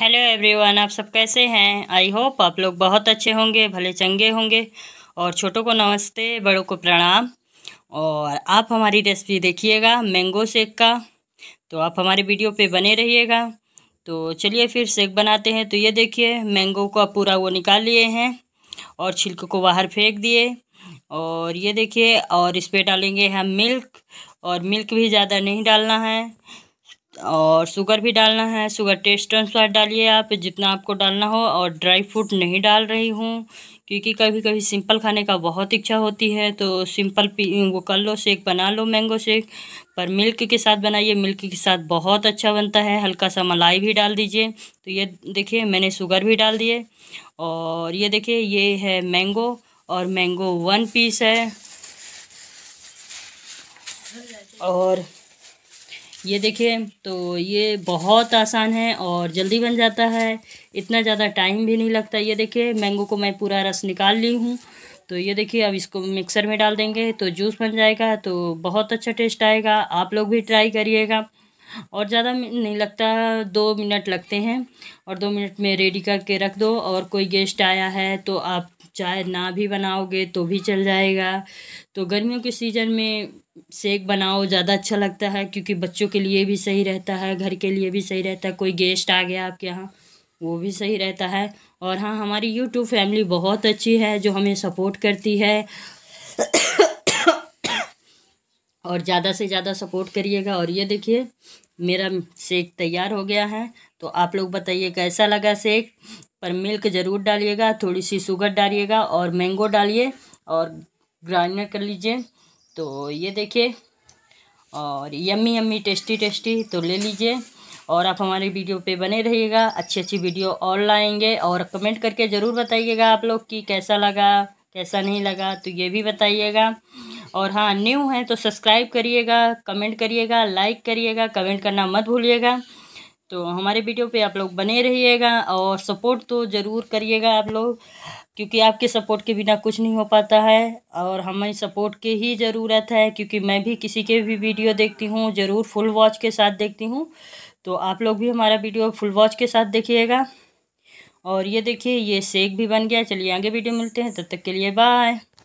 hello everyone आप सब कैसे हैं आई होप आप लोग बहुत अच्छे होंगे भले चंगे होंगे और छोटों को नमस्ते बड़ों को प्रणाम और आप हमारी रेसिपी देखिएगा मैंगो शेक का तो आप हमारे वीडियो पे बने रहिएगा तो चलिए फिर शेक बनाते हैं तो ये देखिए मैंगो को आप पूरा वो निकाल लिए हैं और छिलक को बाहर फेंक दिए और ये देखिए और इस पर डालेंगे हम मिल्क और मिल्क भी ज़्यादा नहीं डालना है और शुगर भी डालना है शुगर टेस्ट अनुसार डालिए आप जितना आपको डालना हो और ड्राई फ्रूट नहीं डाल रही हूँ क्योंकि कभी कभी सिंपल खाने का बहुत इच्छा होती है तो सिंपल पी वो कर लो शेक बना लो मैंगो शेक पर मिल्क के साथ बनाइए मिल्क के साथ बहुत अच्छा बनता है हल्का सा मलाई भी डाल दीजिए तो ये देखिए मैंने शुगर भी डाल दिए और ये देखिए ये है मैंगो और मैंगो वन पीस है और ये देखिए तो ये बहुत आसान है और जल्दी बन जाता है इतना ज़्यादा टाइम भी नहीं लगता ये देखिए मैंगो को मैं पूरा रस निकाल ली हूँ तो ये देखिए अब इसको मिक्सर में डाल देंगे तो जूस बन जाएगा तो बहुत अच्छा टेस्ट आएगा आप लोग भी ट्राई करिएगा और ज़्यादा नहीं लगता दो मिनट लगते हैं और दो मिनट में रेडी करके रख दो और कोई गेस्ट आया है तो आप चाय ना भी बनाओगे तो भी चल जाएगा तो गर्मियों के सीज़न में सेक बनाओ ज़्यादा अच्छा लगता है क्योंकि बच्चों के लिए भी सही रहता है घर के लिए भी सही रहता है कोई गेस्ट आ गया आपके यहाँ वो भी सही रहता है और हाँ हमारी यूट्यूब फैमिली बहुत अच्छी है जो हमें सपोर्ट करती है और ज़्यादा से ज़्यादा सपोर्ट करिएगा और ये देखिए मेरा सेक तैयार हो गया है तो आप लोग बताइए कैसा लगा सेक पर मिल्क ज़रूर डालिएगा थोड़ी सी शुगर डालिएगा और मैंगो डालिए और ग्राइंडर कर लीजिए तो ये देखिए और यम्मी यम्मी टेस्टी टेस्टी तो ले लीजिए और आप हमारे वीडियो पे बने रहिएगा अच्छी अच्छी वीडियो और लाएंगे और कमेंट करके ज़रूर बताइएगा आप लोग कि कैसा लगा कैसा नहीं लगा तो ये भी बताइएगा और हाँ न्यू हैं तो सब्सक्राइब करिएगा कमेंट करिएगा लाइक करिएगा कमेंट करना मत भूलिएगा तो हमारे वीडियो पे आप लोग बने रहिएगा और सपोर्ट तो ज़रूर करिएगा आप लोग क्योंकि आपके सपोर्ट के बिना कुछ नहीं हो पाता है और हमें सपोर्ट के ही ज़रूरत है क्योंकि मैं भी किसी के भी वीडियो देखती हूँ ज़रूर फुल वॉच के साथ देखती हूँ तो आप लोग भी हमारा वीडियो फुल वॉच के साथ देखिएगा और ये देखिए ये सेक भी बन गया चलिए आगे वीडियो मिलते हैं तब तक के लिए बाय